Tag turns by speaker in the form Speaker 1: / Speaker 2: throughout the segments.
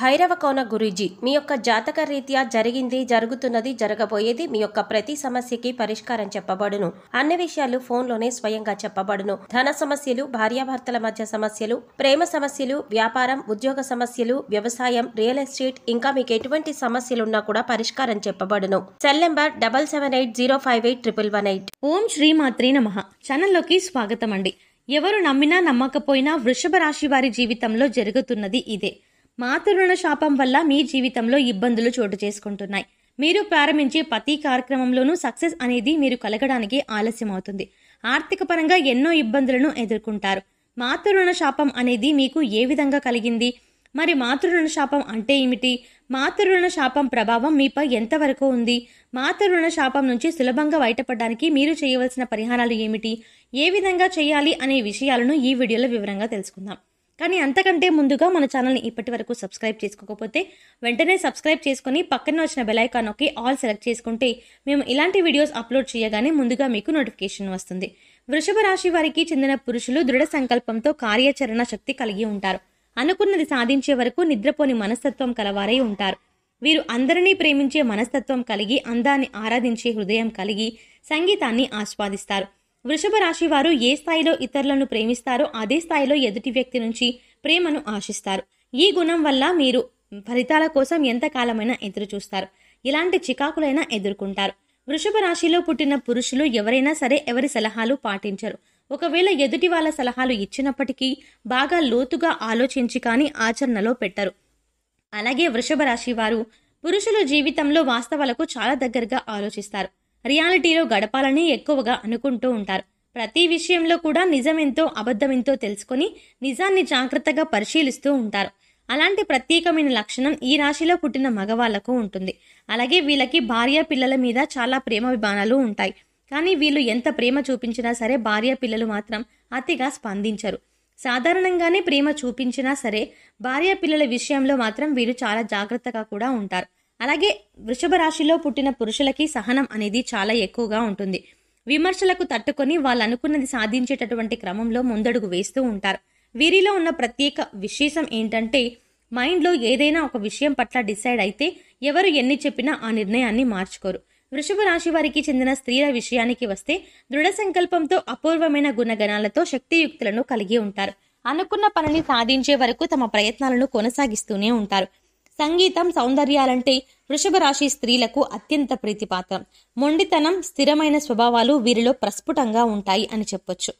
Speaker 1: భైరవకోన గురూజీ మీ యొక్క జాతక రీత్యా జరిగింది జరుగుతున్నది జరగబోయేది మీ యొక్క ప్రతి సమస్యకి పరిష్కారం చెప్పబడును అన్ని విషయాలు ఫోన్లోనే స్వయంగా చెప్పబడును ధన సమస్యలు భార్యాభర్తల మధ్య సమస్యలు ప్రేమ సమస్యలు వ్యాపారం ఉద్యోగ సమస్యలు వ్యవసాయం రియల్ ఎస్టేట్ ఇంకా మీకు ఎటువంటి సమస్యలున్నా కూడా పరిష్కారం చెప్పబడును cell number double seven eight zero five eight triple one eight ఓం శ్రీ మాత్రే నమ ఛానల్లోకి స్వాగతం అండి ఎవరు నమ్మినా నమ్మకపోయినా వృషభ రాశి వారి జీవితంలో జరుగుతున్నది ఇదే మాతృణ శాపం వల్ల మీ జీవితంలో ఇబ్బందులు చోటు చేసుకుంటున్నాయి మీరు ప్రారంభించే ప్రతి కార్యక్రమంలోనూ సక్సెస్ అనేది మీరు కలగడానికి ఆలస్యం అవుతుంది ఆర్థిక పరంగా ఎన్నో ఇబ్బందులను ఎదుర్కొంటారు మాతృణ శాపం అనేది మీకు ఏ విధంగా కలిగింది మరి మాతృణ శాపం అంటే ఏమిటి మాతృణ శాపం ప్రభావం మీపై ఎంతవరకు ఉంది మాతృణ శాపం నుంచి సులభంగా బయటపడడానికి మీరు చేయవలసిన పరిహారాలు ఏమిటి ఏ విధంగా చేయాలి అనే విషయాలను ఈ వీడియోలో వివరంగా తెలుసుకుందాం కానీ అంతకంటే ముందుగా మన ఛానల్ని ఇప్పటి వరకు సబ్స్క్రైబ్ చేసుకోకపోతే వెంటనే సబ్స్క్రైబ్ చేసుకుని పక్కన వచ్చిన బెలైకాన్ నొక్కి ఆల్ సెలెక్ట్ చేసుకుంటే మేము ఇలాంటి వీడియోస్ అప్లోడ్ చేయగానే ముందుగా మీకు నోటిఫికేషన్ వస్తుంది వృషభ రాశి వారికి చెందిన పురుషులు దృఢ సంకల్పంతో కార్యాచరణ శక్తి కలిగి ఉంటారు అనుకున్నది సాధించే వరకు నిద్రపోని మనస్తత్వం కలవారై ఉంటారు వీరు అందరినీ ప్రేమించే మనస్తత్వం కలిగి అందాన్ని ఆరాధించే హృదయం కలిగి సంగీతాన్ని ఆస్వాదిస్తారు వృషభ రాశి వారు ఏ స్థాయిలో ఇతరులను ప్రేమిస్తారో అదే స్థాయిలో ఎదుటి వ్యక్తి నుంచి ప్రేమను ఆశిస్తారు ఈ గుణం వల్ల మీరు ఫలితాల కోసం ఎంతకాలమైనా ఎదురు చూస్తారు ఇలాంటి చికాకులైనా ఎదుర్కొంటారు వృషభ రాశిలో పుట్టిన పురుషులు ఎవరైనా సరే ఎవరి సలహాలు పాటించరు ఒకవేళ ఎదుటి వాళ్ళ సలహాలు ఇచ్చినప్పటికీ బాగా లోతుగా ఆలోచించి కానీ ఆచరణలో పెట్టరు అలాగే వృషభ రాశి వారు పురుషుల జీవితంలో వాస్తవాలకు చాలా దగ్గరగా ఆలోచిస్తారు రియాలిటీలో గడపాలని ఎక్కువగా అనుకుంటూ ఉంటారు ప్రతి విషయంలో కూడా నిజమెంతో అబద్ధమెంతో తెలుసుకొని నిజాన్ని జాగ్రత్తగా పరిశీలిస్తూ ఉంటారు అలాంటి ప్రత్యేకమైన లక్షణం ఈ రాశిలో పుట్టిన మగవాళ్లకు ఉంటుంది అలాగే వీళ్ళకి భార్య పిల్లల మీద చాలా ప్రేమాభిమానాలు ఉంటాయి కానీ వీళ్ళు ఎంత ప్రేమ చూపించినా సరే భార్య పిల్లలు మాత్రం అతిగా స్పందించరు సాధారణంగానే ప్రేమ చూపించినా సరే భార్య పిల్లల విషయంలో మాత్రం వీళ్ళు చాలా జాగ్రత్తగా కూడా ఉంటారు అలాగే వృషభ రాశిలో పుట్టిన పురుషులకి సహనం అనేది చాలా ఎక్కువగా ఉంటుంది విమర్శలకు తట్టుకొని వాళ్ళు అనుకున్నది సాధించేటటువంటి క్రమంలో ముందడుగు వేస్తూ ఉంటారు వీరిలో ఉన్న ప్రత్యేక విశేషం ఏంటంటే మైండ్లో ఏదైనా ఒక విషయం పట్ల డిసైడ్ అయితే ఎవరు ఎన్ని చెప్పినా ఆ నిర్ణయాన్ని మార్చుకోరు వృషభ రాశి వారికి చెందిన స్త్రీల విషయానికి వస్తే దృఢ సంకల్పంతో అపూర్వమైన గుణగణాలతో శక్తియుక్తులను కలిగి ఉంటారు అనుకున్న పనిని సాధించే వరకు తమ ప్రయత్నాలను కొనసాగిస్తూనే ఉంటారు సంగీతం సౌందర్యాలంటే వృషభ రాశి స్త్రీలకు అత్యంత ప్రీతిపాత్రం మొండితనం స్థిరమైన స్వభావాలు వీరిలో ప్రస్ఫుటంగా ఉంటాయి అని చెప్పొచ్చు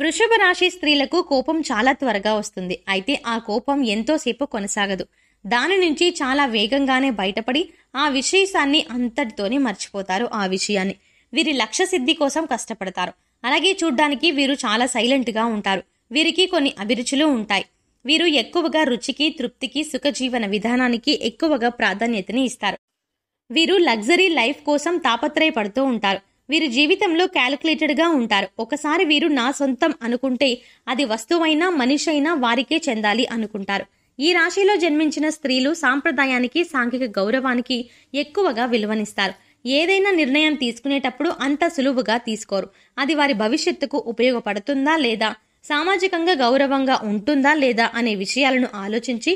Speaker 1: వృషభ రాశి స్త్రీలకు కోపం చాలా త్వరగా వస్తుంది అయితే ఆ కోపం ఎంతోసేపు కొనసాగదు దాని నుంచి చాలా వేగంగానే బయటపడి ఆ విశేషాన్ని అంతటితోనే మర్చిపోతారు ఆ విషయాన్ని వీరి లక్ష్య సిద్ధి కోసం కష్టపడతారు అలాగే చూడ్డానికి వీరు చాలా సైలెంట్గా ఉంటారు వీరికి కొన్ని అభిరుచులు ఉంటాయి వీరు ఎక్కువగా రుచికి తృప్తికి సుఖజీవన విధానానికి ఎక్కువగా ప్రాధాన్యతని ఇస్తారు వీరు లగ్జరీ లైఫ్ కోసం తాపత్రయపడుతూ ఉంటారు వీరు జీవితంలో క్యాలిక్యులేటెడ్గా ఉంటారు ఒకసారి వీరు నా సొంతం అనుకుంటే అది వస్తువైనా మనిషి అయినా వారికే చెందాలి అనుకుంటారు ఈ రాశిలో జన్మించిన స్త్రీలు సాంప్రదాయానికి సాంఘిక గౌరవానికి ఎక్కువగా విలువనిస్తారు ఏదైనా నిర్ణయం తీసుకునేటప్పుడు అంత సులువుగా తీసుకోరు అది వారి భవిష్యత్తుకు ఉపయోగపడుతుందా లేదా సామాజికంగా గౌరవంగా ఉంటుందా లేదా అనే విషయాలను ఆలోచించి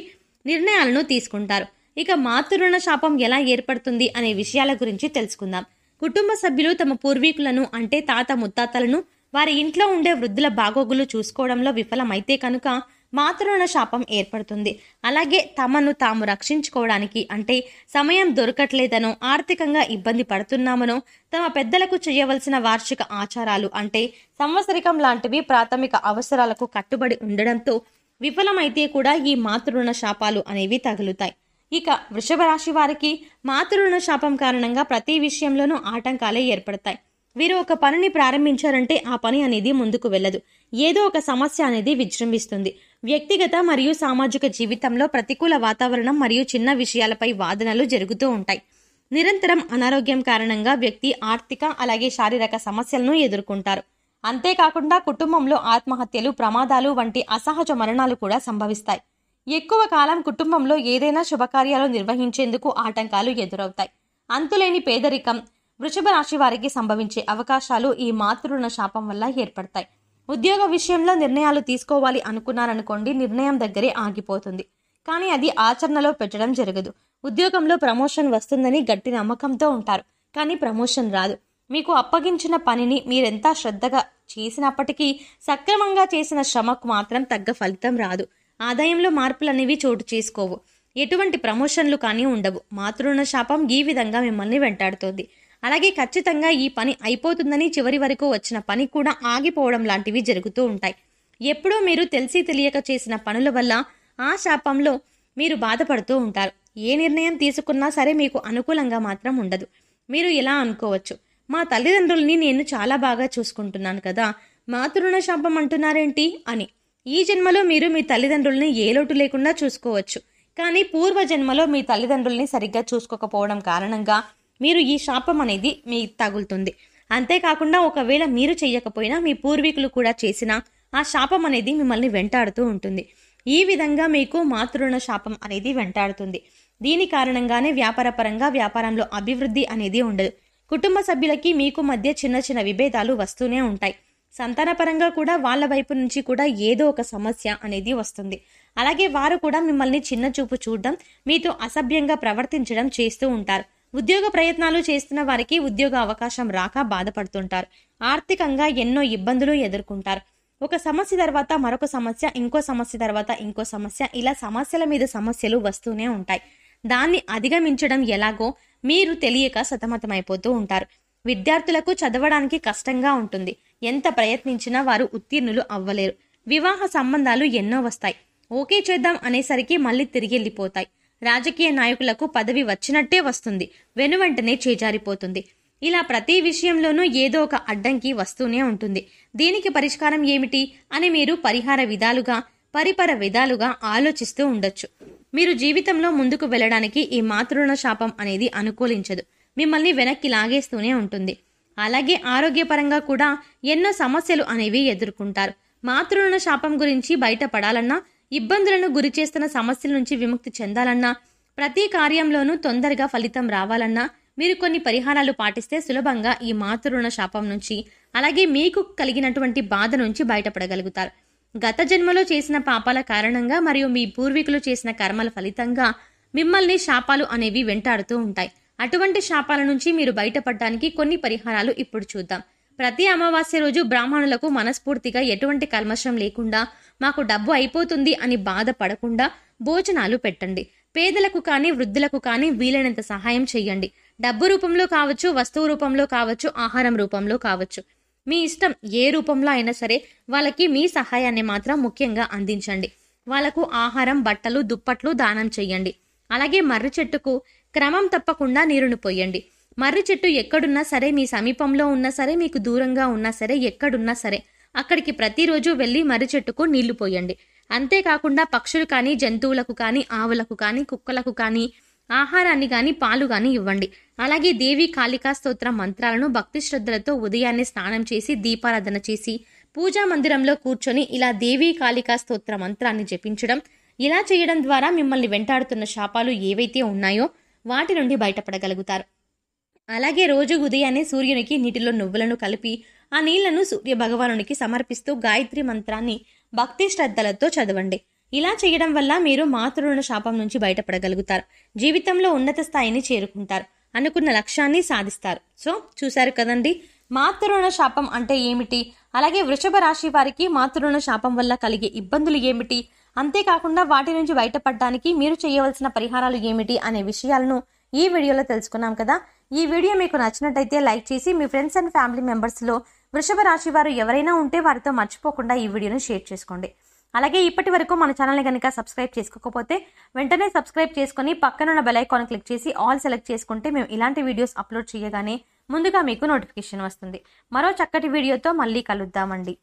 Speaker 1: నిర్ణయాలను తీసుకుంటారు ఇక మాతృణ శాపం ఎలా ఏర్పడుతుంది అనే విషయాల గురించి తెలుసుకుందాం కుటుంబ సభ్యులు తమ పూర్వీకులను అంటే తాత ముత్తాతలను వారి ఇంట్లో ఉండే వృద్ధుల బాగోగులు చూసుకోవడంలో విఫలమైతే కనుక మాతృణ శాపం ఏర్పడుతుంది అలాగే తమను తాము రక్షించుకోవడానికి అంటే సమయం దొరకట్లేదనో ఆర్థికంగా ఇబ్బంది పడుతున్నామనో తమ పెద్దలకు చేయవలసిన వార్షిక ఆచారాలు అంటే సంవత్సరికం లాంటివి ప్రాథమిక అవసరాలకు కట్టుబడి ఉండడంతో విఫలమైతే కూడా ఈ మాతృణ శాపాలు అనేవి తగులుతాయి ఇక వృషభ రాశి వారికి మాతృణ శాపం కారణంగా ప్రతి విషయంలోనూ ఆటంకాలే ఏర్పడతాయి వీరు ఒక పనిని ప్రారంభించారంటే ఆ పని అనేది ముందుకు వెళ్ళదు ఏదో ఒక సమస్య అనేది విజృంభిస్తుంది వ్యక్తిగత మరియు సామాజిక జీవితంలో ప్రతికూల వాతావరణం మరియు చిన్న విషయాలపై వాదనలు జరుగుతూ ఉంటాయి నిరంతరం అనారోగ్యం కారణంగా వ్యక్తి ఆర్థిక అలాగే శారీరక సమస్యలను ఎదుర్కొంటారు అంతేకాకుండా కుటుంబంలో ఆత్మహత్యలు ప్రమాదాలు వంటి అసహజ మరణాలు కూడా సంభవిస్తాయి ఎక్కువ కాలం కుటుంబంలో ఏదైనా శుభకార్యాలు నిర్వహించేందుకు ఆటంకాలు ఎదురవుతాయి అంతులేని పేదరికం వృషభ రాశి వారికి సంభవించే అవకాశాలు ఈ మాతృణ శాపం వల్ల ఏర్పడతాయి ఉద్యోగ విషయంలో నిర్ణయాలు తీసుకోవాలి అనుకున్నారనుకోండి నిర్ణయం దగ్గరే ఆగిపోతుంది కానీ అది ఆచరణలో పెట్టడం జరగదు ఉద్యోగంలో ప్రమోషన్ వస్తుందని గట్టి నమ్మకంతో ఉంటారు కానీ ప్రమోషన్ రాదు మీకు అప్పగించిన పనిని మీరెంత శ్రద్ధగా చేసినప్పటికీ సక్రమంగా చేసిన శ్రమకు మాత్రం తగ్గ ఫలితం రాదు ఆదాయంలో మార్పులు అనేవి చోటు చేసుకోవు ఎటువంటి ప్రమోషన్లు కానీ ఉండవు మాతృణ శాపం ఈ విధంగా మిమ్మల్ని వెంటాడుతోంది అలాగే ఖచ్చితంగా ఈ పని అయిపోతుందని చివరి వరకు వచ్చిన పని కూడా ఆగిపోవడం లాంటివి జరుగుతూ ఉంటాయి ఎప్పుడూ మీరు తెలిసి తెలియక చేసిన పనుల వల్ల ఆ శాపంలో మీరు బాధపడుతూ ఉంటారు ఏ నిర్ణయం తీసుకున్నా సరే మీకు అనుకూలంగా మాత్రం ఉండదు మీరు ఇలా అనుకోవచ్చు మా తల్లిదండ్రుల్ని నేను చాలా బాగా చూసుకుంటున్నాను కదా మాతృణ శాపం అంటున్నారేంటి అని ఈ జన్మలో మీరు మీ తల్లిదండ్రుల్ని ఏ లోటు లేకుండా చూసుకోవచ్చు కానీ పూర్వ జన్మలో మీ తల్లిదండ్రుల్ని సరిగ్గా చూసుకోకపోవడం కారణంగా మీరు ఈ శాపం అనేది మీ తగులుతుంది అంతేకాకుండా ఒకవేళ మీరు చేయకపోయినా మీ పూర్వీకులు కూడా చేసిన ఆ శాపం అనేది మిమ్మల్ని వెంటాడుతూ ఉంటుంది ఈ విధంగా మీకు మాతృణ శాపం అనేది వెంటాడుతుంది దీని కారణంగానే వ్యాపారపరంగా వ్యాపారంలో అభివృద్ధి అనేది ఉండదు కుటుంబ సభ్యులకి మీకు మధ్య చిన్న చిన్న విభేదాలు వస్తూనే ఉంటాయి పరంగా కూడా వాళ్ళ వైపు నుంచి కూడా ఏదో ఒక సమస్య అనేది వస్తుంది అలాగే వారు కూడా మిమ్మల్ని చిన్న చూపు చూడడం మీతో అసభ్యంగా ప్రవర్తించడం చేస్తూ ఉంటారు ఉద్యోగ ప్రయత్నాలు చేస్తున్న వారికి ఉద్యోగ అవకాశం రాక బాధపడుతుంటారు ఆర్థికంగా ఎన్నో ఇబ్బందులు ఎదుర్కొంటారు ఒక సమస్య తర్వాత మరొక సమస్య ఇంకో సమస్య తర్వాత ఇంకో సమస్య ఇలా సమస్యల మీద సమస్యలు వస్తూనే ఉంటాయి దాన్ని అధిగమించడం ఎలాగో మీరు తెలియక సతమతమైపోతూ ఉంటారు విద్యార్థులకు చదవడానికి కష్టంగా ఉంటుంది ఎంత ప్రయత్నించినా వారు ఉత్తీర్ణులు అవ్వలేరు వివాహ సంబంధాలు ఎన్నో వస్తాయి ఓకే చేద్దాం అనేసరికి మళ్ళీ తిరిగి వెళ్ళిపోతాయి రాజకీయ నాయకులకు పదవి వచ్చినట్టే వస్తుంది వెనువెంటనే చేజారిపోతుంది ఇలా ప్రతి విషయంలోనూ ఏదో ఒక అడ్డంకి వస్తూనే ఉంటుంది దీనికి పరిష్కారం ఏమిటి అని మీరు పరిహార విధాలుగా పరిపర విధాలుగా ఆలోచిస్తూ ఉండొచ్చు మీరు జీవితంలో ముందుకు వెళ్ళడానికి ఈ మాతృణ శాపం అనేది అనుకూలించదు మిమ్మల్ని వెనక్కి లాగేస్తూనే ఉంటుంది అలాగే ఆరోగ్యపరంగా కూడా ఎన్నో సమస్యలు అనేవి ఎదుర్కొంటారు మాతృణ శాపం గురించి బయటపడాలన్నా ఇబ్బందులను గురిచేస్తున్న సమస్యల నుంచి విముక్తి చెందాలన్నా ప్రతి కార్యంలోనూ తొందరగా ఫలితం రావాలన్నా మీరు కొన్ని పరిహారాలు పాటిస్తే సులభంగా ఈ మాతృణ శాపం నుంచి అలాగే మీకు కలిగినటువంటి బాధ నుంచి బయటపడగలుగుతారు గత జన్మలో చేసిన పాపాల కారణంగా మరియు మీ పూర్వీకులు చేసిన కర్మల ఫలితంగా మిమ్మల్ని శాపాలు అనేవి వెంటాడుతూ ఉంటాయి అటువంటి శాపాల నుంచి మీరు బయటపడడానికి కొన్ని పరిహారాలు ఇప్పుడు చూద్దాం ప్రతి అమావాస్య రోజు బ్రాహ్మణులకు మనస్ఫూర్తిగా ఎటువంటి కల్మషం లేకుండా మాకు డబ్బు అయిపోతుంది అని బాధపడకుండా భోజనాలు పెట్టండి పేదలకు కానీ వృద్ధులకు కానీ వీలైనంత సహాయం చేయండి డబ్బు రూపంలో కావచ్చు వస్తువు రూపంలో కావచ్చు ఆహారం రూపంలో కావచ్చు మీ ఇష్టం ఏ రూపంలో అయినా సరే వాళ్ళకి మీ సహాయాన్ని మాత్రం ముఖ్యంగా అందించండి వాళ్ళకు ఆహారం బట్టలు దుప్పట్లు దానం చేయండి అలాగే మర్రి చెట్టుకు క్రమం తప్పకుండా నీరును పోయండి మర్రి చెట్టు ఎక్కడున్నా సరే మీ సమీపంలో ఉన్నా సరే మీకు దూరంగా ఉన్నా సరే ఎక్కడున్నా సరే అక్కడికి ప్రతిరోజు వెళ్ళి మర్రి చెట్టుకు నీళ్లు పోయండి అంతేకాకుండా పక్షులు కానీ జంతువులకు కానీ ఆవులకు కానీ కుక్కలకు కానీ ఆహారాన్ని కానీ పాలు కానీ ఇవ్వండి అలాగే దేవి కాళికా స్తోత్ర మంత్రాలను భక్తి శ్రద్ధలతో ఉదయాన్నే స్నానం చేసి దీపారాధన చేసి పూజా మందిరంలో కూర్చొని ఇలా దేవి కాళికా స్తోత్ర మంత్రాన్ని జపించడం ఇలా చేయడం ద్వారా మిమ్మల్ని వెంటాడుతున్న శాపాలు ఏవైతే ఉన్నాయో వాటి నుండి బయటపడగలుగుతారు అలాగే రోజు ఉదయాన్నే సూర్యునికి నీటిలో నువ్వులను కలిపి ఆ నీళ్లను సూర్య భగవానునికి సమర్పిస్తూ గాయత్రి మంత్రాన్ని భక్తి శ్రద్ధలతో చదవండి ఇలా చేయడం వల్ల మీరు మాతృణ శాపం నుంచి బయటపడగలుగుతారు జీవితంలో ఉన్నత స్థాయిని చేరుకుంటారు అనుకున్న లక్ష్యాన్ని సాధిస్తారు సో చూశారు కదండి మాతృణ శాపం అంటే ఏమిటి అలాగే వృషభ రాశి వారికి మాతృణ శాపం వల్ల కలిగే ఇబ్బందులు ఏమిటి అంతేకాకుండా వాటి నుంచి బయటపడడానికి మీరు చేయవలసిన పరిహారాలు ఏమిటి అనే విషయాలను ఈ వీడియోలో తెలుసుకున్నాం కదా ఈ వీడియో మీకు నచ్చినట్టయితే లైక్ చేసి మీ ఫ్రెండ్స్ అండ్ ఫ్యామిలీ మెంబర్స్లో వృషభ రాశి వారు ఎవరైనా ఉంటే వారితో మర్చిపోకుండా ఈ వీడియోని షేర్ చేసుకోండి అలాగే ఇప్పటి వరకు మన ఛానల్ని కనుక సబ్స్క్రైబ్ చేసుకోకపోతే వెంటనే సబ్స్క్రైబ్ చేసుకుని పక్కనున్న ఉన్న ఐకాన్ క్లిక్ చేసి ఆల్ సెలెక్ట్ చేసుకుంటే మేము ఇలాంటి వీడియోస్ అప్లోడ్ చేయగానే ముందుగా మీకు నోటిఫికేషన్ వస్తుంది మరో చక్కటి వీడియోతో మళ్ళీ కలుద్దామండి